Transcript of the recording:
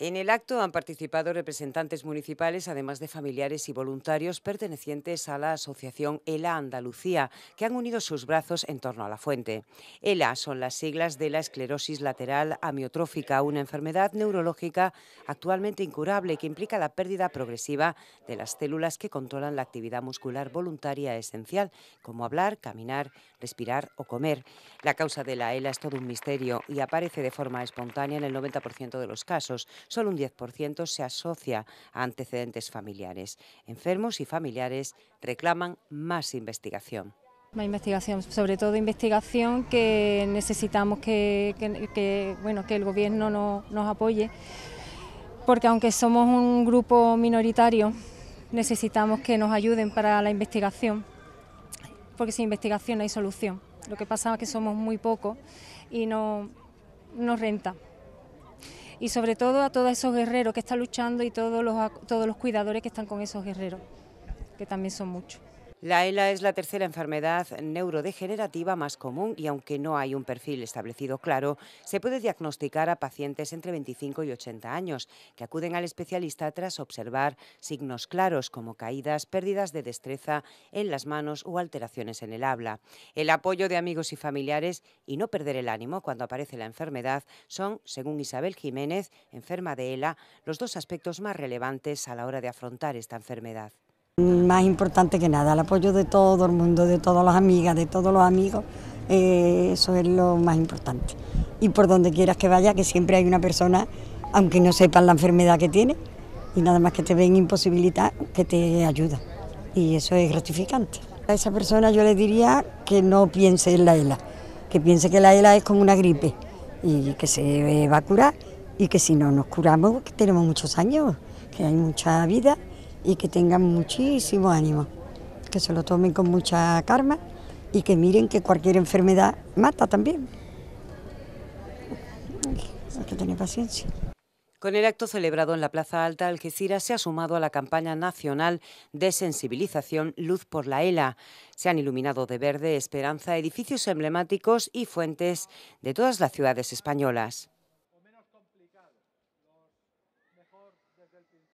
En el acto han participado representantes municipales, además de familiares y voluntarios pertenecientes a la asociación ELA Andalucía, que han unido sus brazos en torno a la fuente. ELA son las siglas de la esclerosis lateral amiotrófica, una enfermedad neurológica actualmente incurable que implica la pérdida progresiva de las células que controlan la actividad muscular voluntaria esencial, como hablar, caminar, respirar o comer. La causa de la ELA es todo un misterio y aparece de forma espontánea en el 90% de los casos solo un 10% se asocia a antecedentes familiares. Enfermos y familiares reclaman más investigación. Más investigación, sobre todo investigación que necesitamos que, que, el gobierno nos apoye, porque aunque somos un grupo minoritario, necesitamos que nos ayuden para la investigación, porque sin investigación no hay solución. Lo que pasa es que somos muy pocos y no nos renta y sobre todo a todos esos guerreros que están luchando y todos los, todos los cuidadores que están con esos guerreros, que también son muchos. La ELA es la tercera enfermedad neurodegenerativa más común y aunque no hay un perfil establecido claro, se puede diagnosticar a pacientes entre 25 y 80 años que acuden al especialista tras observar signos claros como caídas, pérdidas de destreza en las manos o alteraciones en el habla. El apoyo de amigos y familiares y no perder el ánimo cuando aparece la enfermedad son, según Isabel Jiménez, enferma de ELA, los dos aspectos más relevantes a la hora de afrontar esta enfermedad. Más importante que nada, el apoyo de todo el mundo, de todas las amigas, de todos los amigos, eh, eso es lo más importante. Y por donde quieras que vaya, que siempre hay una persona, aunque no sepan la enfermedad que tiene, y nada más que te ven imposibilidad, que te ayuda. Y eso es gratificante. A esa persona yo le diría que no piense en la ELA, que piense que la ELA es como una gripe y que se eh, va a curar y que si no nos curamos, que tenemos muchos años, que hay mucha vida y que tengan muchísimo ánimo, que se lo tomen con mucha calma y que miren que cualquier enfermedad mata también. Hay que tener paciencia. Con el acto celebrado en la Plaza Alta, Algeciras se ha sumado a la campaña nacional de sensibilización Luz por la ELA. Se han iluminado de verde Esperanza, edificios emblemáticos y fuentes de todas las ciudades españolas.